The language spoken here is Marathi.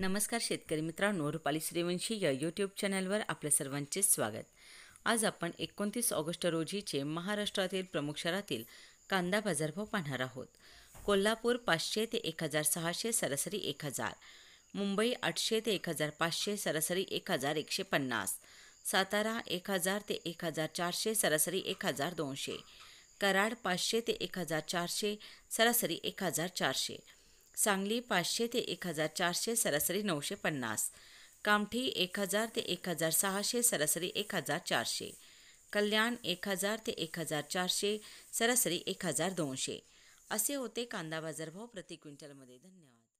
नमस्कार शेतकरी मित्रांनो रुपाली श्रीवंशी या यूट्यूब चॅनलवर आपल्या सर्वांचे स्वागत आज आपण एकोणतीस ऑगस्ट रोजीचे महाराष्ट्रातील प्रमुख शहरातील कांदा बाजारभाव पाहणार आहोत कोल्हापूर पाचशे ते एक हजार सहाशे सरासरी एक हजार मुंबई आठशे ते एक हजार पाचशे सरासरी एक हजार एकशे पन्नास सातारा एक हजार ते एक हजार चारशे सरासरी एक हजार दोनशे कराड पाचशे ते एक हजार चारशे सरासरी एक हजार चारशे सांगली पाचशे ते एक हजार चारशे सरासरी नऊशे पन्नास कामठी एक हजार ते एक हजार सहाशे सरासरी एक हजार चारशे कल्याण एक हजार ते एक हजार चारशे सरासरी एक हजार दोनशे असे होते कांदा बाजारभाव प्रति क्विंटलमध्ये धन्यवाद